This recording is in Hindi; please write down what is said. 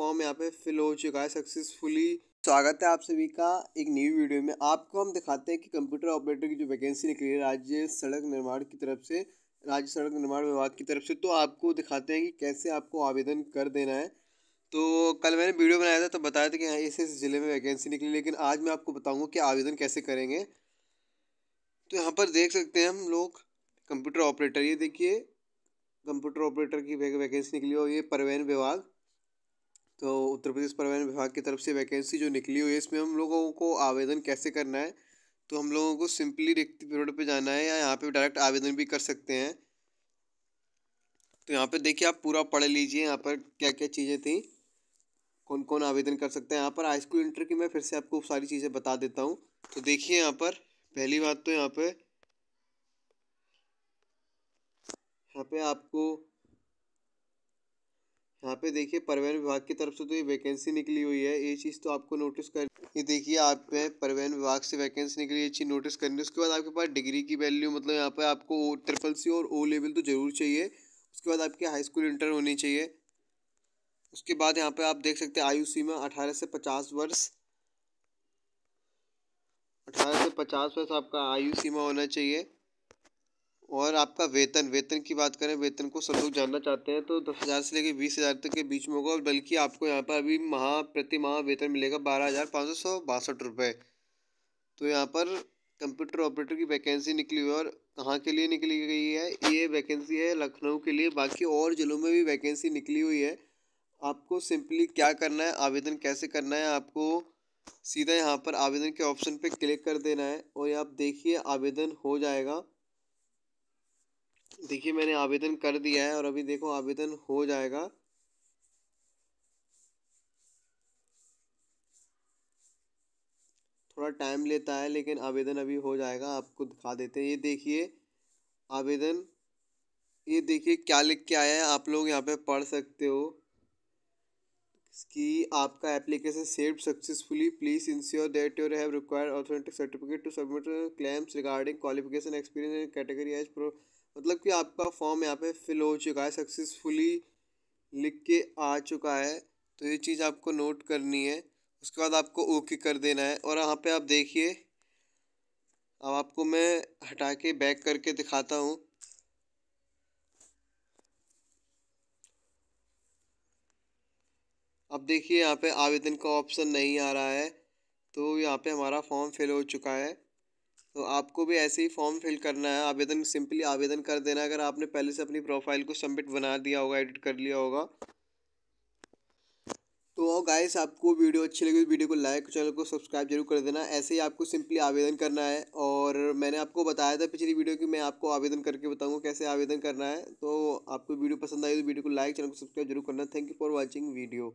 फॉर्म यहाँ पे फिल हो चुका है सक्सेसफुली स्वागत है आप सभी का एक न्यू वीडियो में आपको हम दिखाते हैं कि कंप्यूटर ऑपरेटर की जो वैकेंसी निकली है राज्य सड़क निर्माण की तरफ से राज्य सड़क निर्माण विभाग की तरफ से तो आपको दिखाते हैं कि कैसे आपको आवेदन कर देना है तो कल मैंने वीडियो बनाया था तो बताया था कि हाँ ऐसे इस ज़िले में वैकेंसी निकली लेकिन आज मैं आपको बताऊँगा कि आवेदन कैसे करेंगे तो यहाँ पर देख सकते हैं हम लोग कंप्यूटर ऑपरेटर ये देखिए कंप्यूटर ऑपरेटर की वैकेंसी निकली और ये परिवहन विभाग तो उत्तर प्रदेश परिवहन विभाग की तरफ से वैकेंसी जो निकली हुई है इसमें हम लोगों को आवेदन कैसे करना है तो हम लोगों को सिंपली रिक्त रोड पे जाना है या यहाँ पे डायरेक्ट आवेदन भी कर सकते हैं तो यहाँ पे देखिए आप पूरा पढ़ लीजिए यहाँ पर क्या क्या चीज़ें थी कौन कौन आवेदन कर सकते हैं यहाँ पर हाई स्कूल इंटर की मैं फिर से आपको सारी चीज़ें बता देता हूँ तो देखिए यहाँ पर पहली बात तो यहाँ पर यहाँ पे आपको यहाँ पे देखिए परिवहन विभाग की तरफ से तो ये वैकेंसी निकली हुई है ये चीज़ तो आपको नोटिस कर ये देखिए आप पे परिवहन विभाग से वैकेंसी निकली ये चीज़ नोटिस करनी है उसके बाद आपके पास डिग्री की वैल्यू मतलब यहाँ पे आपको ट्रिपल सी और ओ लेवल तो ज़रूर चाहिए उसके बाद आपकी हाई स्कूल इंटर होनी चाहिए उसके बाद यहाँ पर आप देख सकते हैं आयु सीमा अठारह से पचास वर्ष अठारह से पचास वर्ष आपका आयु सीमा होना चाहिए और आपका वेतन वेतन की बात करें वेतन को सब लोग जानना चाहते हैं तो दस हज़ार से लेकर बीस हज़ार तक के बीच में होगा और बल्कि आपको यहाँ पर अभी माह प्रति माह वेतन मिलेगा बारह हज़ार पाँच सौ बासठ रुपये तो यहाँ पर कंप्यूटर ऑपरेटर की वैकेंसी निकली हुई है और कहाँ के लिए निकली गई है ये वैकेंसी है लखनऊ के लिए बाकी और ज़िलों में भी वैकेंसी निकली हुई है आपको सिंपली क्या करना है आवेदन कैसे करना है आपको सीधा यहाँ पर आवेदन के ऑप्शन पे क्लिक कर देना है और आप देखिए आवेदन हो जाएगा देखिए मैंने आवेदन कर दिया है और अभी देखो आवेदन हो जाएगा थोड़ा टाइम लेता है लेकिन आवेदन अभी हो जाएगा आपको दिखा देते हैं ये देखिए आवेदन ये देखिए क्या लिख के आया है आप लोग यहाँ पे पढ़ सकते हो कि आपका application save successfully please ensure that your have required authentic certificate to submit claims regarding qualification experience and category as pro मतलब कि आपका फॉर्म यहाँ पे फिल हो चुका है सक्सेसफुली लिख के आ चुका है तो ये चीज़ आपको नोट करनी है उसके बाद आपको ओके कर देना है और यहाँ पे आप देखिए अब आपको मैं हटा के बैक करके दिखाता हूँ अब देखिए यहाँ पे आवेदन का ऑप्शन नहीं आ रहा है तो यहाँ पे हमारा फॉर्म फिल हो चुका है आपको भी ऐसे ही फॉर्म फिल करना है आवेदन सिंपली आवेदन कर देना अगर आपने पहले से अपनी प्रोफाइल को सबमिट बना दिया होगा एडिट कर लिया होगा तो गाइस आपको वीडियो अच्छी लगी वीडियो को लाइक चैनल को सब्सक्राइब जरूर कर देना ऐसे ही आपको सिंपली आवेदन करना है और मैंने आपको बताया था पिछली वीडियो की मैं आपको आवेदन करके बताऊँगा कैसे आवेदन करना है तो आपको वीडियो पसंद आई तो वीडियो को लाइक चैनल को सब्सक्राइब जरूर करना thank you for watching video